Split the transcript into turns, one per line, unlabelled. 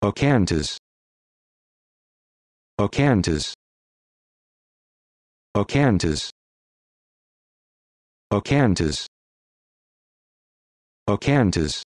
Ocantas Ocantas Ocantas Ocantas Ocantas